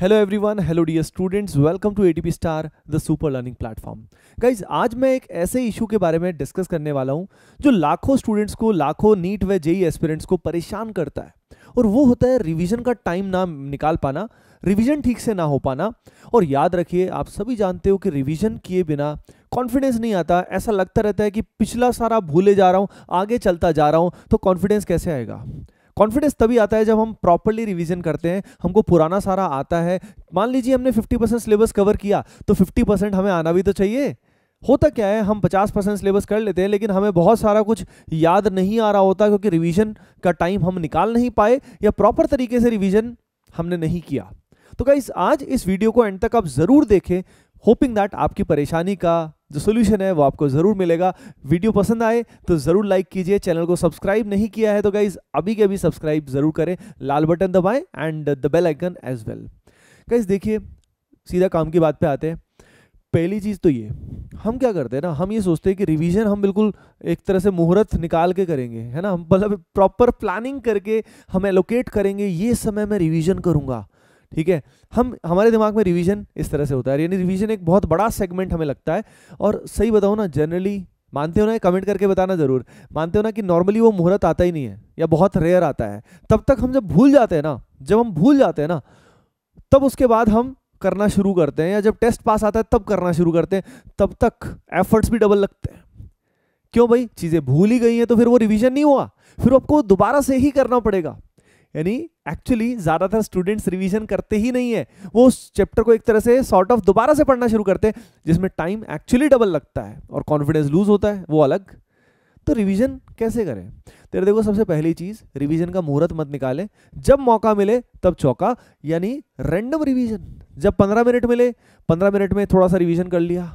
hello everyone hello dear students welcome to ATP star the super learning platform guys आज मैं एक ऐसे issue के बारे में डिस्कस करने वाला हूं जो लाखों स्टूडेंट्स को लाखों नीट व जेई एस्पिरेंट्स को परेशान करता है और वो होता है रिवीजन का टाइम ना निकाल पाना रिवीजन ठीक से ना हो पाना और याद रखिए आप सभी जानते हो कि रिवीजन किए बिना कॉन्फिडेंस नहीं आता ऐसा लगता रहता है कि पिछला सारा भूले जा रहा हूँ आगे चलता जा रहा हूँ तो कॉन्फिडेंस कैसे आएगा कॉन्फिडेंस तभी आता है जब हम प्रॉपरली रिवीजन करते हैं हमको पुराना सारा आता है मान लीजिए हमने 50 परसेंट सिलेबस कवर किया तो 50 परसेंट हमें आना भी तो चाहिए होता क्या है हम 50 परसेंट सिलेबस कर लेते हैं लेकिन हमें बहुत सारा कुछ याद नहीं आ रहा होता क्योंकि रिविजन का टाइम हम निकाल नहीं पाए या प्रॉपर तरीके से रिविजन हमने नहीं किया तो क्या आज इस वीडियो को एंड तक आप ज़रूर देखें होपिंग दैट आपकी परेशानी का जो सोल्यूशन है वो आपको ज़रूर मिलेगा वीडियो पसंद आए तो ज़रूर लाइक कीजिए चैनल को सब्सक्राइब नहीं किया है तो गाइज अभी के अभी सब्सक्राइब ज़रूर करें लाल बटन दबाएं and the bell icon as well guys देखिए सीधा काम की बात पे आते हैं पहली चीज़ तो ये हम क्या करते हैं ना हम ये सोचते हैं कि रिवीजन हम बिल्कुल एक तरह से मुहूर्त निकाल के करेंगे है ना हम मतलब प्रॉपर प्लानिंग करके हम एलोकेट करेंगे ये समय मैं रिवीजन करूँगा ठीक है हम हमारे दिमाग में रिवीजन इस तरह से होता है यानी रिवीजन एक बहुत बड़ा सेगमेंट हमें लगता है और सही बताओ ना जनरली मानते हो ना कमेंट करके बताना जरूर मानते हो ना कि नॉर्मली वो मुहूर्त आता ही नहीं है या बहुत रेयर आता है तब तक हम जब भूल जाते हैं ना जब हम भूल जाते हैं ना तब उसके बाद हम करना शुरू करते हैं या जब टेस्ट पास आता है तब करना शुरू करते हैं तब तक एफर्ट्स भी डबल लगते हैं क्यों भाई चीज़ें भूल ही गई हैं तो फिर वो रिवीजन नहीं हुआ फिर आपको दोबारा से ही करना पड़ेगा यानी एक्चुअली ज़्यादातर स्टूडेंट्स रिवीजन करते ही नहीं है वो उस चैप्टर को एक तरह से सॉर्ट ऑफ दोबारा से पढ़ना शुरू करते हैं जिसमें टाइम एक्चुअली डबल लगता है और कॉन्फिडेंस लूज होता है वो अलग तो रिवीजन कैसे करें तेरे देखो सबसे पहली चीज़ रिवीजन का मुहूर्त मत निकालें जब मौका मिले तब चौका यानी रैंडम रिवीजन जब पंद्रह मिनट मिले पंद्रह मिनट में थोड़ा सा रिवीजन कर लिया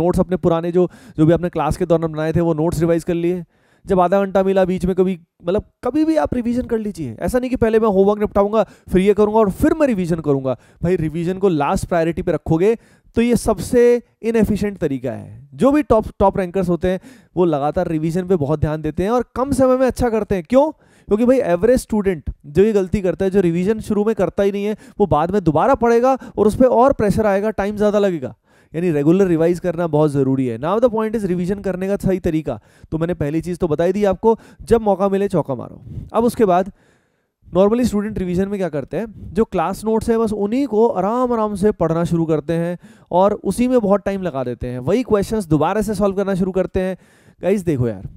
नोट्स अपने पुराने जो जो भी आपने क्लास के दौरान बनाए थे वो नोट्स रिवाइज कर लिए जब आधा घंटा मिला बीच में कभी मतलब कभी भी आप रिवीजन कर लीजिए ऐसा नहीं कि पहले मैं होमवर्क निपटाऊंगा फिर ये करूंगा और फिर मैं रिवीजन करूंगा भाई रिवीजन को लास्ट प्रायोरिटी पे रखोगे तो ये सबसे इनएफिशिएंट तरीका है जो भी टॉप टॉप रैंकर्स होते हैं वो लगातार रिविजन पर बहुत ध्यान देते हैं और कम समय में अच्छा करते हैं क्यों क्योंकि भाई एवरेज स्टूडेंट जो ये गलती करता है जो रिविज़न शुरू में करता ही नहीं है वो बाद में दोबारा पढ़ेगा और उस पर और प्रेशर आएगा टाइम ज़्यादा लगेगा यानी रेगुलर रिवाइज करना बहुत ज़रूरी है now the point is revision करने का सही तरीका तो मैंने पहली चीज़ तो बताई दी आपको जब मौका मिले चौका मारो अब उसके बाद नॉर्मली स्टूडेंट रिवीजन में क्या करते हैं जो क्लास नोट्स है बस उन्हीं को आराम आराम से पढ़ना शुरू करते हैं और उसी में बहुत टाइम लगा देते हैं वही क्वेश्चंस दोबारा से सॉल्व करना शुरू करते हैं गाइस देखो यार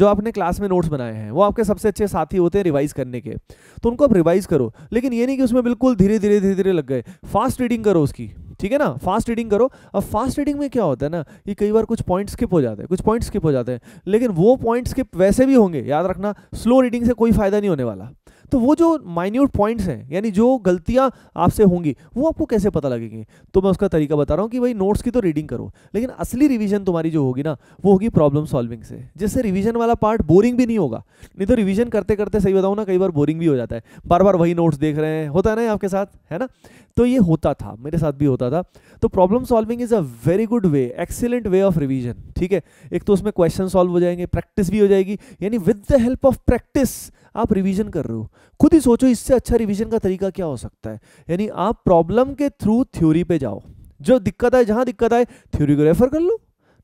जो आपने क्लास में नोट्स बनाए हैं वो आपके सबसे अच्छे साथी होते हैं रिवाइज करने के तो उनको आप रिवाइज करो लेकिन ये नहीं कि उसमें बिल्कुल धीरे धीरे धीरे धीरे लग गए फास्ट रीडिंग करो उसकी ठीक है ना फास्ट रीडिंग करो अब फास्ट रीडिंग में क्या होता है ना कि कई बार कुछ पॉइंट स्किप हो जाते हैं कुछ पॉइंट स्किप हो जाते हैं लेकिन वो पॉइंट स्किप वैसे भी होंगे याद रखना स्लो रीडिंग से कोई फायदा नहीं होने वाला तो वो जो माइन्यूट पॉइंट्स हैं यानी जो गलतियाँ आपसे होंगी वो आपको कैसे पता लगेंगी तो मैं उसका तरीका बता रहा हूँ कि भाई नोट्स की तो रीडिंग करो लेकिन असली रिविजन तुम्हारी जो होगी ना वो होगी प्रॉब्लम सॉल्विंग से जिससे रिविजन वाला पार्ट बोरिंग भी नहीं होगा नहीं तो रिविजन करते करते सही बताऊँ ना कई बार बोरिंग भी हो जाता है बार बार वही नोट्स देख रहे हैं होता है ना आपके साथ है ना तो ये होता था मेरे साथ भी होता था तो problem solving is a very good way excellent way of revision ठीक है एक तो उसमें क्वेश्चन सॉल्व हो जाएंगे प्रैक्टिस भी हो जाएगी यानी with the help of practice आप रिवीजन कर रहे हो खुद ही सोचो इससे अच्छा रिवीजन का तरीका क्या हो सकता है यानी आप प्रॉब्लम के थ्रू थ्योरी पे जाओ जो दिक्कत आए जहां दिक्कत आए थ्योरी को रेफर कर लो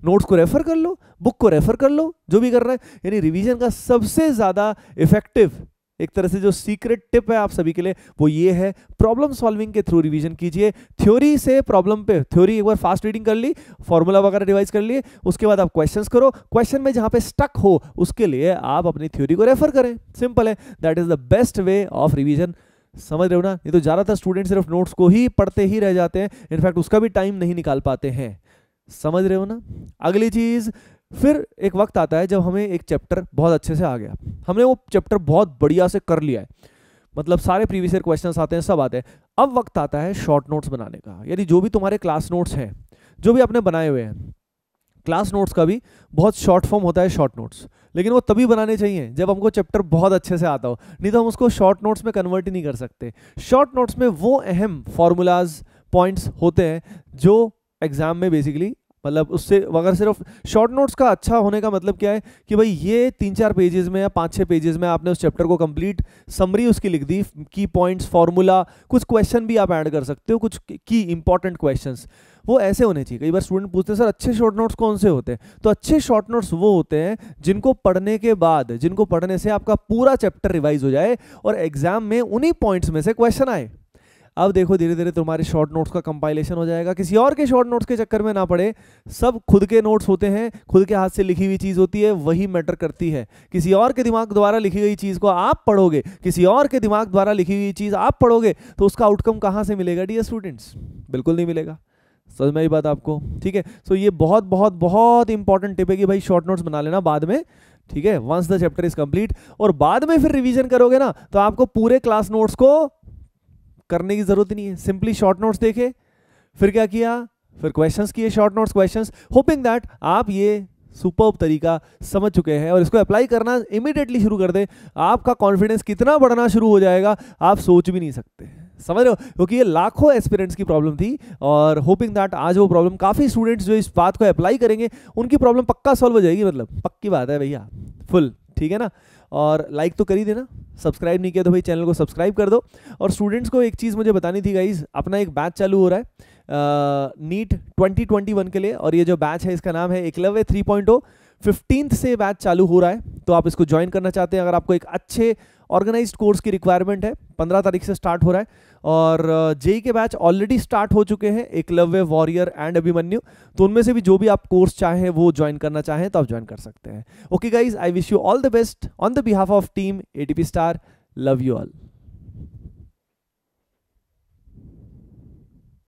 नोट्स को रेफर कर लो बुक को रेफर कर लो जो भी कर रहा है यानी रिवीजन का सबसे ज़्यादा इफेक्टिव एक तरह से जो सीक्रेट टिप है आप सभी के लिए वो ये है प्रॉब्लम सॉल्विंग के थ्रू रिवीजन कीजिए थ्योरी से प्रॉब्लम पे थ्योरी एक बार फास्ट रीडिंग कर ली फॉर्मूला वगैरह रिवाइज कर लिए उसके बाद आप क्वेश्चन करो क्वेश्चन में जहां पे स्टक हो उसके लिए आप अपनी थ्योरी को रेफर करें सिंपल है that is the best way of revision समझ रहे हो ना ये तो ज़्यादातर स्टूडेंट सिर्फ नोट्स को ही पढ़ते ही रह जाते हैं इनफैक्ट उसका भी टाइम नहीं निकाल पाते हैं समझ रहे हो ना अगली चीज़ फिर एक वक्त आता है जब हमें एक चैप्टर बहुत अच्छे से आ गया हमने वो चैप्टर बहुत बढ़िया से कर लिया है मतलब सारे प्रीवियस ईयर क्वेश्चन आते हैं सब आते हैं अब वक्त आता है शॉर्ट नोट्स बनाने का यानी जो भी तुम्हारे क्लास नोट्स हैं जो भी आपने बनाए हुए हैं क्लास नोट्स का भी बहुत शॉर्ट फॉर्म होता है शॉर्ट नोट्स लेकिन वो तभी बनाने चाहिए जब हमको चैप्टर बहुत अच्छे से आता हो नहीं तो हम उसको शॉर्ट नोट्स में कन्वर्ट ही नहीं कर सकते शॉर्ट नोट्स में वो अहम फार्मूलाज पॉइंट्स होते हैं जो एग्जाम में बेसिकली मतलब उससे अगर सिर्फ शॉर्ट नोट्स का अच्छा होने का मतलब क्या है कि भाई ये तीन चार पेजेस में या पाँच छह पेजेस में आपने उस चैप्टर को कंप्लीट समरी उसकी लिख दी की पॉइंट्स फॉर्मूला कुछ क्वेश्चन भी आप ऐड कर सकते हो कुछ की इंपॉर्टेंट क्वेश्चन वो ऐसे होने चाहिए कई बार स्टूडेंट पूछते हैं सर अच्छे शॉर्ट नोट्स कौन से होते हैं तो अच्छे शॉर्ट नोट्स वो होते हैं जिनको पढ़ने के बाद जिनको पढ़ने से आपका पूरा चैप्टर रिवाइज हो जाए और एग्जाम में उन्हीं पॉइंट्स में से क्वेश्चन आए अब देखो धीरे धीरे तुम्हारे शॉर्ट नोट्स का कंपाइलेशन हो जाएगा किसी और के शॉर्ट नोट्स के चक्कर में ना पड़े सब खुद के नोट्स होते हैं खुद के हाथ से लिखी हुई चीज़ होती है वही मैटर करती है किसी और के दिमाग द्वारा लिखी गई चीज़ को आप पढ़ोगे किसी और के दिमाग द्वारा लिखी हुई चीज़ आप पढ़ोगे तो उसका आउटकम कहाँ से मिलेगा डी स्टूडेंट्स बिल्कुल नहीं मिलेगा समझ में ही बात आपको ठीक है सो ये बहुत बहुत बहुत इंपॉर्टेंट टिप है कि भाई शॉर्ट नोट्स बना लेना बाद में ठीक है once the chapter is complete और बाद में फिर रिवीजन करोगे ना तो आपको पूरे क्लास नोट्स को करने की जरूरत नहीं है सिंपली शॉर्ट नोट्स देखे फिर क्या किया फिर क्वेश्चन किए short notes question hoping that आप ये सुपर तरीका समझ चुके हैं और इसको अप्लाई करना इमिडिएटली शुरू कर दे आपका कॉन्फिडेंस कितना बढ़ना शुरू हो जाएगा आप सोच भी नहीं सकते समझ रहे हो क्योंकि ये लाखों एक्सपीरियंट्स की प्रॉब्लम थी और होपिंग दैट आज वो प्रॉब्लम काफ़ी स्टूडेंट्स जो इस बात को अप्लाई करेंगे उनकी प्रॉब्लम पक्का सॉल्व हो जाएगी मतलब पक्की बात है भैया फुल ठीक है ना और लाइक तो कर ही देना सब्सक्राइब नहीं किया तो भाई चैनल को सब्सक्राइब कर दो और स्टूडेंट्स को एक चीज़ मुझे बतानी थी गाइज अपना एक बैच चालू हो रहा है नीट ट्वेंटी ट्वेंटी वन के लिए और ये जो बैच है इसका नाम है Eklavya three point o fifteenth से बैच चालू हो रहा है तो आप इसको ज्वाइन करना चाहते हैं अगर आपको एक अच्छे ऑर्गेनाइज कोर्स की रिक्वायरमेंट है पंद्रह तारीख से स्टार्ट हो रहा है और जेई e के बैच ऑलरेडी स्टार्ट हो चुके हैं एकलव्य वॉरियर एंड अभिमन्यु तो उनमें से भी जो भी आप कोर्स चाहें वो ज्वाइन करना चाहें तो आप ज्वाइन कर सकते हैं okay guys I wish you all the best on the behalf of team A star love you all